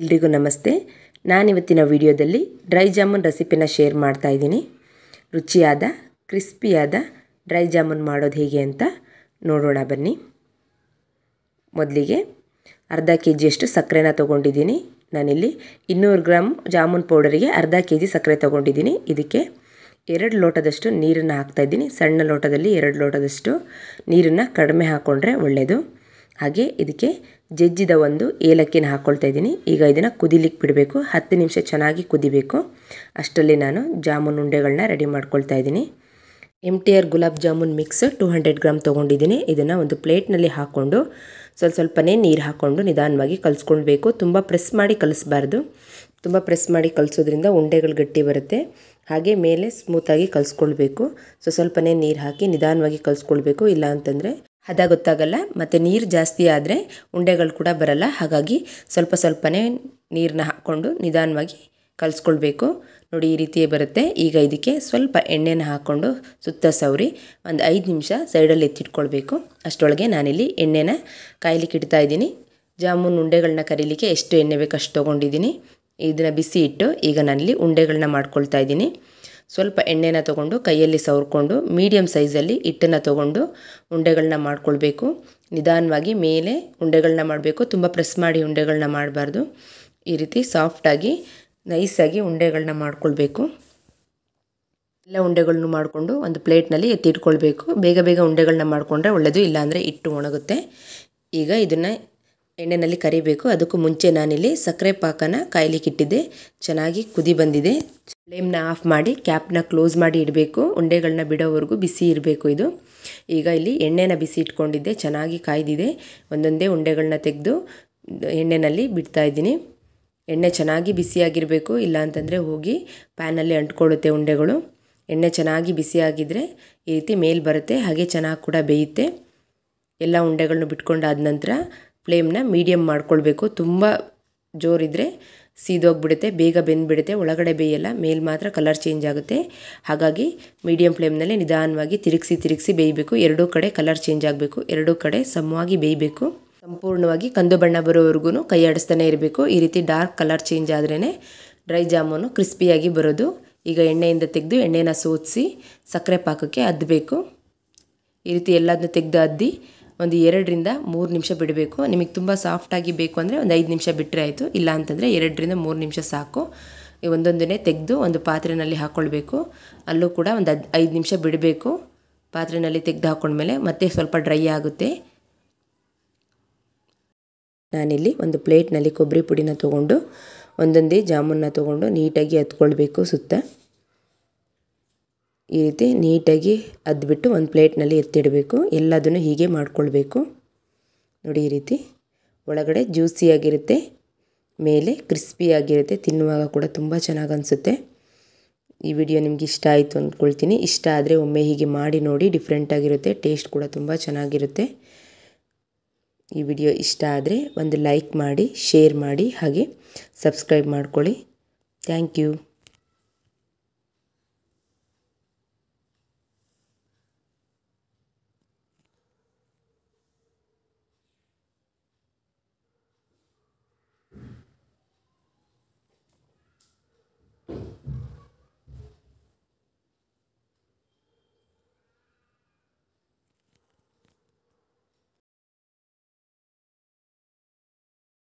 ಎಲ್ರಿಗೂ ನಮಸ್ತೆ ನಾನಿವತ್ತಿನ ವಿಡಿಯೋದಲ್ಲಿ ಡ್ರೈ ಜಾಮೂನ್ ರೆಸಿಪಿನ ಶೇರ್ ಮಾಡ್ತಾ ಇದ್ದೀನಿ ರುಚಿಯಾದ ಕ್ರಿಸ್ಪಿಯಾದ ಡ್ರೈ ಜಾಮೂನ್ ಮಾಡೋದು ಹೇಗೆ ಅಂತ ನೋಡೋಣ ಬನ್ನಿ ಮೊದಲಿಗೆ ಅರ್ಧ ಕೆ ಜಿಯಷ್ಟು ಸಕ್ಕರೆನ ತೊಗೊಂಡಿದ್ದೀನಿ ನಾನಿಲ್ಲಿ ಇನ್ನೂರು ಗ್ರಾಮ್ ಜಾಮೂನ್ ಪೌಡರಿಗೆ ಅರ್ಧ ಕೆ ಜಿ ಸಕ್ಕರೆ ತೊಗೊಂಡಿದ್ದೀನಿ ಇದಕ್ಕೆ ಎರಡು ಲೋಟದಷ್ಟು ನೀರನ್ನು ಹಾಕ್ತಾಯಿದ್ದೀನಿ ಸಣ್ಣ ಲೋಟದಲ್ಲಿ ಎರಡು ಲೋಟದಷ್ಟು ನೀರನ್ನು ಕಡಿಮೆ ಹಾಕ್ಕೊಂಡ್ರೆ ಒಳ್ಳೆಯದು ಹಾಗೆ ಇದಕ್ಕೆ ಜಜ್ಜಿದ ಒಂದು ಏಲಕ್ಕಿನ ಹಾಕ್ಕೊಳ್ತಾ ಇದ್ದೀನಿ ಈಗ ಇದನ್ನು ಕುದಿಲಿಕ್ಕೆ ಬಿಡಬೇಕು ಹತ್ತು ನಿಮಿಷ ಚೆನ್ನಾಗಿ ಕುದಿಬೇಕು ಅಷ್ಟರಲ್ಲಿ ನಾನು ಜಾಮೂನ್ ಉಂಡೆಗಳನ್ನ ರೆಡಿ ಮಾಡ್ಕೊಳ್ತಾ ಇದ್ದೀನಿ M T R gulab jamun mix two hundred gram ತೊಗೊಂಡಿದ್ದೀನಿ ಇದನ್ನು ಒಂದು ಪ್ಲೇಟ್ನಲ್ಲಿ ಹಾಕ್ಕೊಂಡು ಸ್ವಲ್ಪ ಸ್ವಲ್ಪನೇ ನೀರು ಹಾಕ್ಕೊಂಡು ನಿಧಾನವಾಗಿ ಕಲಿಸ್ಕೊಳ್ಬೇಕು ತುಂಬ ಪ್ರೆಸ್ ಮಾಡಿ ಕಲಿಸ್ಬಾರ್ದು ತುಂಬ ಪ್ರೆಸ್ ಮಾಡಿ ಕಲಿಸೋದ್ರಿಂದ ಉಂಡೆಗಳು ಗಟ್ಟಿ ಬರುತ್ತೆ ಹಾಗೆ ಮೇಲೆ ಸ್ಮೂತಾಗಿ ಕಲಿಸ್ಕೊಳ್ಬೇಕು ಸ್ವಲ್ಪನೇ ನೀರು ಹಾಕಿ ನಿಧಾನವಾಗಿ ಕಲಿಸ್ಕೊಳ್ಬೇಕು ಇಲ್ಲ ಅಂತಂದರೆ ಹದ ಗೊತ್ತಾಗಲ್ಲ ಮತ್ತು ನೀರು ಜಾಸ್ತಿ ಆದರೆ ಉಂಡೆಗಳು ಕೂಡ ಬರಲ್ಲ ಹಾಗಾಗಿ ಸ್ವಲ್ಪ ಸ್ವಲ್ಪನೇ ನೀರನ್ನ ಹಾಕ್ಕೊಂಡು ನಿಧಾನವಾಗಿ ಕಲಿಸ್ಕೊಳ್ಬೇಕು ನೋಡಿ ಈ ರೀತಿಯೇ ಬರುತ್ತೆ ಈಗ ಇದಕ್ಕೆ ಸ್ವಲ್ಪ ಎಣ್ಣೆನ ಹಾಕ್ಕೊಂಡು ಸುತ್ತ ಸವರಿ ಒಂದು ಐದು ನಿಮಿಷ ಸೈಡಲ್ಲಿ ಎತ್ತಿಟ್ಕೊಳ್ಬೇಕು ಅಷ್ಟರೊಳಗೆ ನಾನಿಲ್ಲಿ ಎಣ್ಣೆನ ಕಾಯಲಿಕ್ಕೆ ಇಡ್ತಾ ಇದ್ದೀನಿ ಜಾಮೂನ್ ಉಂಡೆಗಳನ್ನ ಕರೀಲಿಕ್ಕೆ ಎಷ್ಟು ಎಣ್ಣೆ ಬೇಕು ಅಷ್ಟು ತೊಗೊಂಡಿದ್ದೀನಿ ಇದನ್ನು ಬಿಸಿ ಇಟ್ಟು ಈಗ ನಾನಿಲ್ಲಿ ಉಂಡೆಗಳನ್ನ ಮಾಡ್ಕೊಳ್ತಾ ಇದ್ದೀನಿ ಸ್ವಲ್ಪ ಎಣ್ಣೆನ ತೊಗೊಂಡು ಕೈಯಲ್ಲಿ ಸವರ್ಕೊಂಡು ಮೀಡಿಯಮ್ ಸೈಜಲ್ಲಿ ಹಿಟ್ಟನ್ನು ತೊಗೊಂಡು ಉಂಡೆಗಳನ್ನ ಮಾಡಿಕೊಳ್ಬೇಕು ನಿಧಾನವಾಗಿ ಮೇಲೆ ಉಂಡೆಗಳನ್ನ ಮಾಡಬೇಕು ತುಂಬ ಪ್ರೆಸ್ ಮಾಡಿ ಉಂಡೆಗಳನ್ನ ಮಾಡಬಾರ್ದು ಈ ರೀತಿ ಸಾಫ್ಟಾಗಿ ನೈಸಾಗಿ ಉಂಡೆಗಳನ್ನ ಮಾಡಿಕೊಳ್ಬೇಕು ಎಲ್ಲ ಉಂಡೆಗಳನ್ನು ಮಾಡಿಕೊಂಡು ಒಂದು ಪ್ಲೇಟ್ನಲ್ಲಿ ಎತ್ತಿಟ್ಕೊಳ್ಬೇಕು ಬೇಗ ಬೇಗ ಉಂಡೆಗಳನ್ನ ಮಾಡಿಕೊಂಡ್ರೆ ಒಳ್ಳೆಯದು ಇಲ್ಲಾಂದರೆ ಹಿಟ್ಟು ಒಣಗುತ್ತೆ ಈಗ ಇದನ್ನು ಎಣ್ಣೆಯಲ್ಲಿ ಕರಿಬೇಕು ಅದಕ್ಕೂ ಮುಂಚೆ ನಾನಿಲ್ಲಿ ಸಕ್ಕರೆ ಪಾಕನ ಇಟ್ಟಿದ್ದೆ ಚೆನ್ನಾಗಿ ಕುದಿ ಬಂದಿದೆ ಫ್ಲೇಮ್ನ ಆಫ್ ಮಾಡಿ ಕ್ಯಾಪ್ನ ಕ್ಲೋಸ್ ಮಾಡಿ ಇಡಬೇಕು ಉಂಡೆಗಳನ್ನ ಬಿಡೋವರೆಗೂ ಬಿಸಿ ಇರಬೇಕು ಇದು ಈಗ ಇಲ್ಲಿ ಎಣ್ಣೆನ ಬಿಸಿ ಇಟ್ಕೊಂಡಿದ್ದೆ ಚೆನ್ನಾಗಿ ಕಾಯ್ದಿದೆ ಒಂದೊಂದೇ ಉಂಡೆಗಳನ್ನ ತೆಗೆದು ಎಣ್ಣೆಯಲ್ಲಿ ಬಿಡ್ತಾ ಇದ್ದೀನಿ ಎಣ್ಣೆ ಚೆನ್ನಾಗಿ ಬಿಸಿಯಾಗಿರಬೇಕು ಇಲ್ಲ ಅಂತಂದರೆ ಹೋಗಿ ಪ್ಯಾನಲ್ಲಿ ಅಂಟ್ಕೊಳ್ಳುತ್ತೆ ಉಂಡೆಗಳು ಎಣ್ಣೆ ಚೆನ್ನಾಗಿ ಬಿಸಿಯಾಗಿದ್ದರೆ ಈ ರೀತಿ ಮೇಲೆ ಬರುತ್ತೆ ಹಾಗೆ ಚೆನ್ನಾಗಿ ಕೂಡ ಬೇಯುತ್ತೆ ಎಲ್ಲ ಉಂಡೆಗಳ್ನ ಬಿಟ್ಕೊಂಡಾದ ನಂತರ ಫ್ಲೇಮ್ನ ಮೀಡಿಯಮ್ ಮಾಡ್ಕೊಳ್ಬೇಕು ತುಂಬ ಜೋರಿದ್ರೆ ಸೀದೋಗಿಬಿಡುತ್ತೆ ಬೇಗ ಬೆಂದುಬಿಡುತ್ತೆ ಒಳಗಡೆ ಬೇಯಲ್ಲ ಮೇಲೆ ಮಾತ್ರ ಕಲರ್ ಚೇಂಜ್ ಆಗುತ್ತೆ ಹಾಗಾಗಿ ಮೀಡಿಯಂ ಫ್ಲೇಮ್ನಲ್ಲಿ ನಿಧಾನವಾಗಿ ತಿರುಗಿಸಿ ತಿರುಗಿಸಿ ಬೇಯಬೇಕು ಎರಡೂ ಕಡೆ ಕಲರ್ ಚೇಂಜ್ ಆಗಬೇಕು ಎರಡೂ ಕಡೆ ಸಮವಾಗಿ ಬೇಯಬೇಕು ಸಂಪೂರ್ಣವಾಗಿ ಕಂದು ಬಣ್ಣ ಬರೋವರೆಗೂ ಕೈ ಆಡಿಸ್ತಾನೆ ಇರಬೇಕು ಈ ರೀತಿ ಡಾರ್ಕ್ ಕಲರ್ ಚೇಂಜ್ ಆದ್ರೇ ಡ್ರೈ ಜಾಮೂನು ಕ್ರಿಸ್ಪಿಯಾಗಿ ಬರೋದು ಈಗ ಎಣ್ಣೆಯಿಂದ ತೆಗೆದು ಎಣ್ಣೆನ ಸೋತಿಸಿ ಸಕ್ಕರೆ ಪಾಕಕ್ಕೆ ಅದ್ದಬೇಕು ಈ ರೀತಿ ಎಲ್ಲದನ್ನೂ ತೆಗೆದು ಅದ್ದಿ ಒಂದು ಎರಡರಿಂದ ಮೂರು ನಿಮಿಷ ಬಿಡಬೇಕು ನಿಮಗೆ ತುಂಬ ಸಾಫ್ಟಾಗಿ ಬೇಕು ಅಂದರೆ ಒಂದು ಐದು ನಿಮಿಷ ಬಿಟ್ಟರೆ ಆಯಿತು ಇಲ್ಲ ಅಂತಂದರೆ ಎರಡರಿಂದ ಮೂರು ನಿಮಿಷ ಸಾಕು ಒಂದೊಂದನ್ನೇ ತೆಗೆದು ಒಂದು ಪಾತ್ರೆಯಲ್ಲಿ ಹಾಕ್ಕೊಳ್ಬೇಕು ಅಲ್ಲೂ ಕೂಡ ಒಂದು ಐದು ನಿಮಿಷ ಬಿಡಬೇಕು ಪಾತ್ರೆಯಲ್ಲಿ ತೆಗೆದು ಹಾಕ್ಕೊಂಡ್ಮೇಲೆ ಮತ್ತೆ ಸ್ವಲ್ಪ ಡ್ರೈ ಆಗುತ್ತೆ ನಾನಿಲ್ಲಿ ಒಂದು ಪ್ಲೇಟ್ನಲ್ಲಿ ಕೊಬ್ಬರಿ ಪುಡಿನ ತೊಗೊಂಡು ಒಂದೊಂದೇ ಜಾಮೂನ್ನ ತೊಗೊಂಡು ನೀಟಾಗಿ ಹತ್ಕೊಳ್ಬೇಕು ಸುತ್ತ ಈ ರೀತಿ ನೀಟಾಗಿ ಅದ್ಬಿಟ್ಟು ಒಂದು ಪ್ಲೇಟ್ನಲ್ಲಿ ಎತ್ತಿಡಬೇಕು ಎಲ್ಲದನ್ನು ಹೀಗೆ ಮಾಡಿಕೊಳ್ಬೇಕು ನೋಡಿ ಈ ರೀತಿ ಒಳಗಡೆ ಜ್ಯೂಸಿಯಾಗಿರುತ್ತೆ ಮೇಲೆ ಕ್ರಿಸ್ಪಿಯಾಗಿರುತ್ತೆ ತಿನ್ನುವಾಗ ಕೂಡ ತುಂಬ ಚೆನ್ನಾಗಿ ಅನಿಸುತ್ತೆ ಈ ವಿಡಿಯೋ ನಿಮ್ಗೆ ಇಷ್ಟ ಆಯಿತು ಅಂದ್ಕೊಳ್ತೀನಿ ಇಷ್ಟ ಆದರೆ ಒಮ್ಮೆ ಹೀಗೆ ಮಾಡಿ ನೋಡಿ ಡಿಫ್ರೆಂಟಾಗಿರುತ್ತೆ ಟೇಸ್ಟ್ ಕೂಡ ತುಂಬ ಚೆನ್ನಾಗಿರುತ್ತೆ ಈ ವಿಡಿಯೋ ಇಷ್ಟ ಆದರೆ ಒಂದು ಲೈಕ್ ಮಾಡಿ ಶೇರ್ ಮಾಡಿ ಹಾಗೆ ಸಬ್ಸ್ಕ್ರೈಬ್ ಮಾಡ್ಕೊಳ್ಳಿ ಥ್ಯಾಂಕ್ ಯು